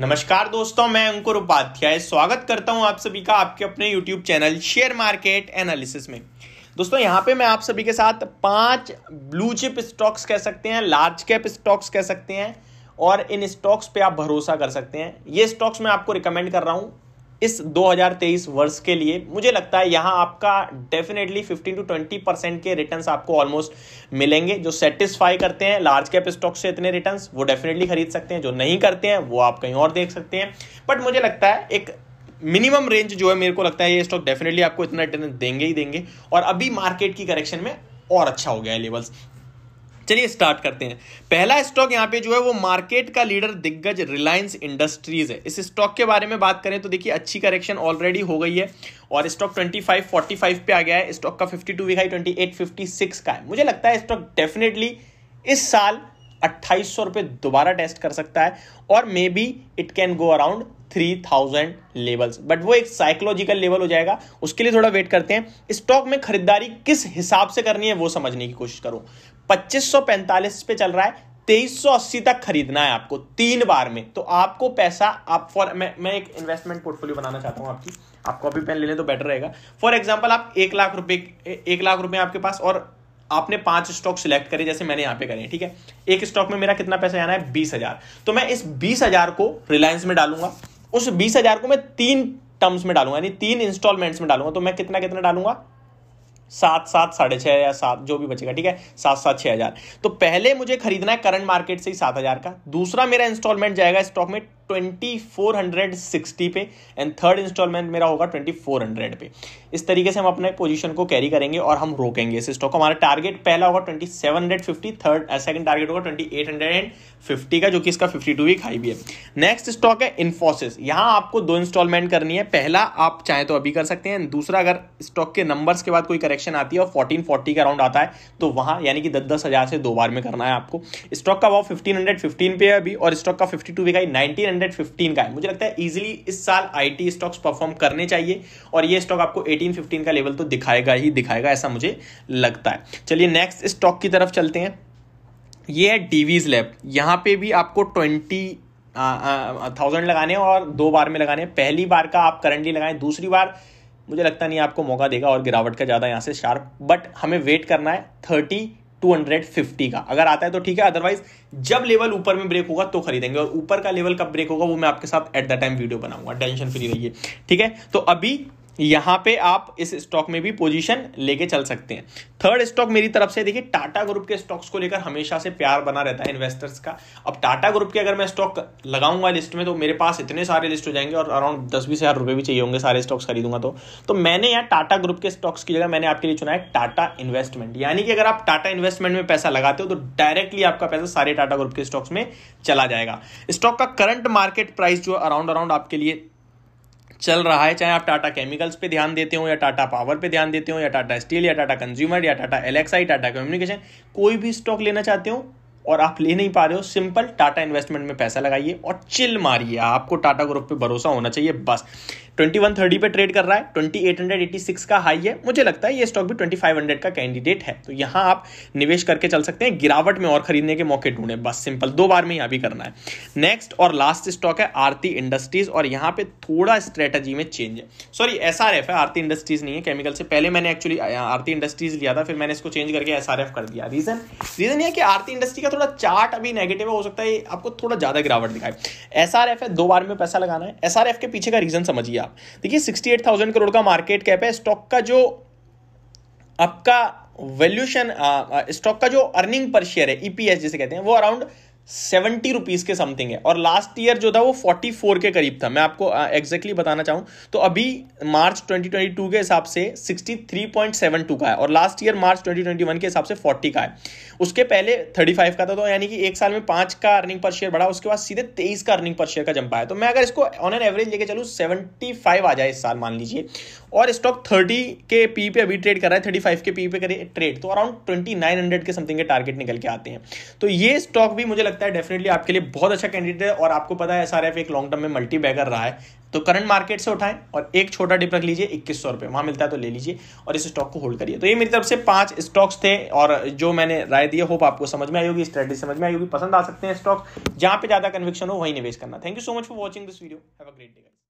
नमस्कार दोस्तों मैं अंकुर उपाध्याय स्वागत करता हूं आप सभी का आपके अपने YouTube channel share market analysis में दोस्तों यहाँ पे मैं आप सभी के साथ पांच ब्लू चिप स्टॉक्स कह सकते हैं लार्ज कैप स्टॉक्स कह सकते हैं और इन स्टॉक्स पे आप भरोसा कर सकते हैं ये स्टॉक्स मैं आपको रिकमेंड कर रहा हूँ इस 2023 वर्ष के लिए मुझे लगता है यहां आपका डेफिनेटली 15 टू 20 परसेंट के रिटर्न आपको ऑलमोस्ट मिलेंगे जो सेटिस्फाई करते हैं लार्ज कैप स्टॉक से इतने रिटर्न वो डेफिनेटली खरीद सकते हैं जो नहीं करते हैं वो आप कहीं और देख सकते हैं बट मुझे लगता है एक मिनिमम रेंज जो है मेरे को लगता है ये स्टॉक डेफिनेटली आपको इतना रिटर्न देंगे ही देंगे और अभी मार्केट की करेक्शन में और अच्छा हो गया है लेवल्स चलिए स्टार्ट करते हैं पहला स्टॉक यहाँ पे जो है वो मार्केट का लीडर दिग्गज रिलायंस इंडस्ट्रीज है इस स्टॉक के बारे में बात करें तो देखिए अच्छी करेक्शन ऑलरेडी हो गई है और स्टॉक 25 45 पे आ गया है स्टॉक का 52 टू विखाई ट्वेंटी का है मुझे लगता है स्टॉक डेफिनेटली इस साल अट्ठाईस सौ दोबारा टेस्ट कर सकता है और maybe it can go around three thousand levels but वो एक साइकोलॉजिकल लेवल हो जाएगा उसके लिए थोड़ा वेट करते हैं स्टॉक में खरीदारी किस हिसाब से करनी है वो समझने की कोशिश करो पच्चीस पे चल रहा है अस्सी तक खरीदना है आपको तीन बार में तो आपको पैसा आप फॉर मैं मैं एक इन्वेस्टमेंट पोर्टफोलियो बनाना चाहता हूँ आपकी आप कॉपी पेन ले लें तो बेटर रहेगा फॉर एग्जाम्पल आप एक लाख रुपए एक लाख रुपए आपके पास और आपने पांच स्टॉक सिलेक्ट करे जैसे मैंने यहां पे करे ठीक है एक स्टॉक में मेरा कितना पैसा आना है बीस हजार तो मैं इस बीस हजार को रिलायंस में डालूंगा उस बीस हजार को मैं तीन टर्म्स में डालूंगा यानी तीन इंस्टॉलमेंट्स में डालूंगा तो मैं कितना कितना डालूंगा सात सात साढ़े छह या सात जो भी बचेगा ठीक है सात सात छह हज़ार तो पहले मुझे खरीदना है करंट मार्केट से ही सात हज़ार का दूसरा मेरा इंस्टॉलमेंट जाएगा स्टॉक में 2460 पे एंड थर्ड इंस्टॉलमेंट मेरा होगा 2400 पे इस तरीके से हम अपने पोजीशन को कैरी करेंगे और हम रोकेंगे इस स्टॉक को हमारा टारगेट पहला होगा 2750 थर्ड सेकंड टारगेट होगा 2850 का जो कि इसका 52 वीक हाई भी है नेक्स्ट स्टॉक है इन्फोसिस यहाँ आपको दो इंस्टॉलमेंट करनी है पहला आप चाहें तो अभी कर सकते हैं दूसरा अगर स्टॉक के नंबर्स के बाद कोई करेक्शन आती है और फोर्टीन फोर्टी का राउंड आता है तो वहाँ यानी कि दस दस हज़ार से दो बार में करना है आपको स्टॉक का वाव फिफ्टीन हंड्रेड फिफ्टीन पे है अभी और स्टॉक का fifty two week high nineteen 1815 का है मुझे लगता है इजीली इस साल आईटी स्टॉक्स परफॉर्म करने चाहिए और ये स्टॉक आपको 1815 का लेवल तो दिखाएगा ही दिखाएगा ऐसा मुझे लगता है चलिए नेक्स्ट स्टॉक की तरफ चलते हैं ये है डीवीज लैब यहाँ पे भी आपको ट्वेंटी थाउजेंड लगाने और दो बार में लगाने पहली बार का आप करंटली लगाएं दूसरी बार मुझे लगता नहीं आपको मौका देगा और गिरावट का ज़्यादा यहाँ से शार्प बट हमें वेट करना है थर्टी 250 का अगर आता है तो ठीक है अदरवाइज जब लेवल ऊपर में ब्रेक होगा तो खरीदेंगे और ऊपर का लेवल कब ब्रेक होगा वो मैं आपके साथ एट द टाइम वीडियो बनाऊंगा टेंशन फ्री रहिए ठीक है तो अभी यहां पे आप इस स्टॉक में भी पोजीशन लेके चल सकते हैं थर्ड स्टॉक मेरी तरफ से देखिए टाटा ग्रुप के स्टॉक्स को लेकर हमेशा से प्यार बना रहता है इन्वेस्टर्स का अब टाटा ग्रुप के अगर मैं स्टॉक लगाऊंगा लिस्ट में तो मेरे पास इतने सारे लिस्ट हो जाएंगे और अराउंड दस बीस हज़ार रुपए भी चाहिए होंगे सारे स्टॉक्स खरीदूंगा तो तो मैंने यहाँ टाटा ग्रुप के स्टॉक्स की जगह मैंने आपके लिए चुना है टाटा इन्वेस्टमेंट यानी कि अगर आप टाटा इन्वेस्टमेंट में पैसा लगाते हो तो डायरेक्टली आपका पैसा सारे टाटा ग्रुप के स्टॉक्स में चला जाएगा स्टॉक का करंट मार्केट प्राइस जो अराउंड अराउंड आपके लिए चल रहा है चाहे आप टाटा केमिकल्स पे ध्यान देते हो या टाटा पावर पे ध्यान देते हो या टाटा स्टील या टाटा कंज्यूमर या टाटा एलेक्साई टाटा कम्युनिकेशन कोई भी स्टॉक लेना चाहते हो और आप ले नहीं पा रहे हो सिंपल टाटा इन्वेस्टमेंट में पैसा लगाइए और चिल मारिए आपको टाटा ग्रुप पे भरोसा होना चाहिए बस 2130 पे ट्रेड कर रहा है 2886 का हाई है मुझे लगता है ये स्टॉक भी 2500 का कैंडिडेट है तो यहाँ आप निवेश करके चल सकते हैं गिरावट में और खरीदने के मौके ढूंढे बस सिंपल दो बार में यहाँ भी करना है नेक्स्ट और लास्ट स्टॉक है आरती इंडस्ट्रीज और यहाँ पे थोड़ा स्ट्रेटजी में चेंज है सॉरी एस है आरती इंडस्ट्रीज नहीं है केमिकल से पहले मैंने एक्चुअली आरती इंडस्ट्रीज लिया था फिर मैंने इसको चेंज करके एस कर दिया रीजन रीजन यह कि आरती इंडस्ट्री का थोड़ा चार्ट अभी नेगेटिव हो सकता है आपको थोड़ा ज़्यादा गिरावट दिखाए एस आर एफ है दो बार में पैसा लगाना है एस आर एफ के पीछे का रीज़न समझिए आप देखिए सिक्सटी एट थाउजेंड करोड़ का मार्केट कैप है स्टॉक का जो आपका वैल्यूशन स्टॉक का जो अर्निंग पर शेयर है ईपीएस e जिसे कहते हैं वो अराउंड सेवेंटी रुपीज के समथिंग है और लास्ट ईयर जो था वो फोर्टी फोर के करीब था मैं आपको एग्जैक्टली uh, बताना चाहूं तो अभी मार्च ट्वेंटी ट्वेंटी टू के हिसाब से sixty three point seven two का है और last year March twenty twenty one के हिसाब से फोर्टी का है उसके पहले थर्टी फाइव का था तो यानी कि एक साल में पांच का अर्निंग पर शेयर बढ़ा उसके बाद सीधे तेईस का अर्निंग पर शेयर का जंप आया तो मैं अगर इसको ऑन एन एवरेज लेके चलू सेवेंटी फाइव आ जाए इस साल मान लीजिए और स्टॉक थर्टी के पी e पे अभी ट्रेड कर रहा है थर्टी फाइव के पी e पे करे ट्रेड तो अराउंड ट्वेंटी नाइन हंड्रेड के समथिंग के टारगेट निकल के आते हैं तो ये स्टॉक भी मुझे लगता है डेफिनेटली आपके लिए बहुत अच्छा कैंडिडेट है और आपको पता है एस एक लॉन्ग टर्म में मल्टी बैगर रहा है तो करंट मार्केट से उठाएं और एक छोटा डिप रख लीजिए इक्कीस सौ रुपये वहाँ मिलता है तो ले लीजिए और इस स्टॉक को होल्ड करिए तो ये मेरी तरफ से पांच स्टॉक्स थे और जो मैंने राय दी होप आपको समझ में आई होगी स्ट्रेटेजी समझ में आई होगी पसंद आ सकते हैं स्टॉक्स जहाँ पे ज़्यादा कन्विक्शन हो वहीं निवेश करना thank you so much for watching this video have a great day